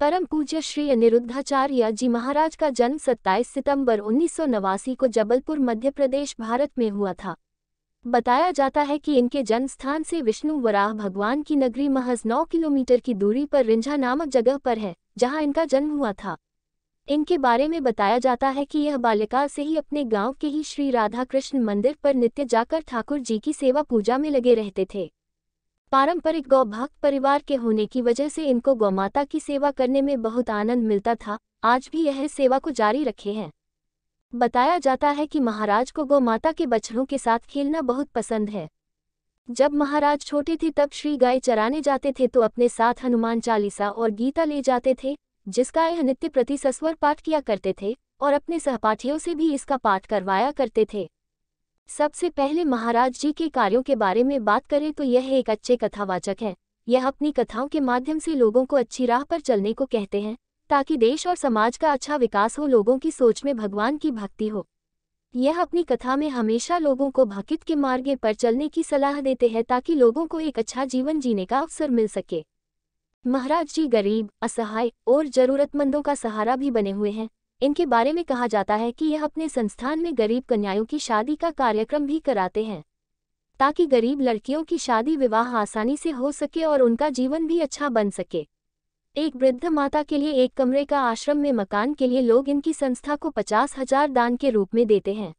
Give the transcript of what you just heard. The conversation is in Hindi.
परम पूज्य श्री अनिरुद्धाचार्य जी महाराज का जन्म 27 सितंबर उन्नीस को जबलपुर मध्य प्रदेश भारत में हुआ था बताया जाता है कि इनके जन्म स्थान से विष्णु वराह भगवान की नगरी महज 9 किलोमीटर की दूरी पर रिंझा नामक जगह पर है जहां इनका जन्म हुआ था इनके बारे में बताया जाता है कि यह बाल्यकाल से ही अपने गांव के ही श्री राधा कृष्ण मंदिर पर नित्य जाकर ठाकुर जी की सेवा पूजा में लगे रहते थे पारंपरिक गौभक्त परिवार के होने की वजह से इनको गौमाता की सेवा करने में बहुत आनंद मिलता था आज भी यह सेवा को जारी रखे हैं बताया जाता है कि महाराज को गौमाता के बछड़ों के साथ खेलना बहुत पसंद है जब महाराज छोटे थे तब श्री गाय चराने जाते थे तो अपने साथ हनुमान चालीसा और गीता ले जाते थे जिसका यह नित्य प्रति सस्वर पाठ किया करते थे और अपने सहपाठियों से भी इसका पाठ करवाया करते थे सबसे पहले महाराज जी के कार्यों के बारे में बात करें तो यह एक अच्छे कथावाचक हैं यह अपनी कथाओं के माध्यम से लोगों को अच्छी राह पर चलने को कहते हैं ताकि देश और समाज का अच्छा विकास हो लोगों की सोच में भगवान की भक्ति हो यह अपनी कथा में हमेशा लोगों को भकित के मार्गे पर चलने की सलाह देते हैं ताकि लोगों को एक अच्छा जीवन जीने का अवसर मिल सके महाराज जी गरीब असहाय और जरूरतमंदों का सहारा भी बने हुए हैं इनके बारे में कहा जाता है कि यह अपने संस्थान में गरीब कन्याओं की शादी का कार्यक्रम भी कराते हैं ताकि गरीब लड़कियों की शादी विवाह आसानी से हो सके और उनका जीवन भी अच्छा बन सके एक वृद्ध माता के लिए एक कमरे का आश्रम में मकान के लिए लोग इनकी संस्था को पचास हजार दान के रूप में देते हैं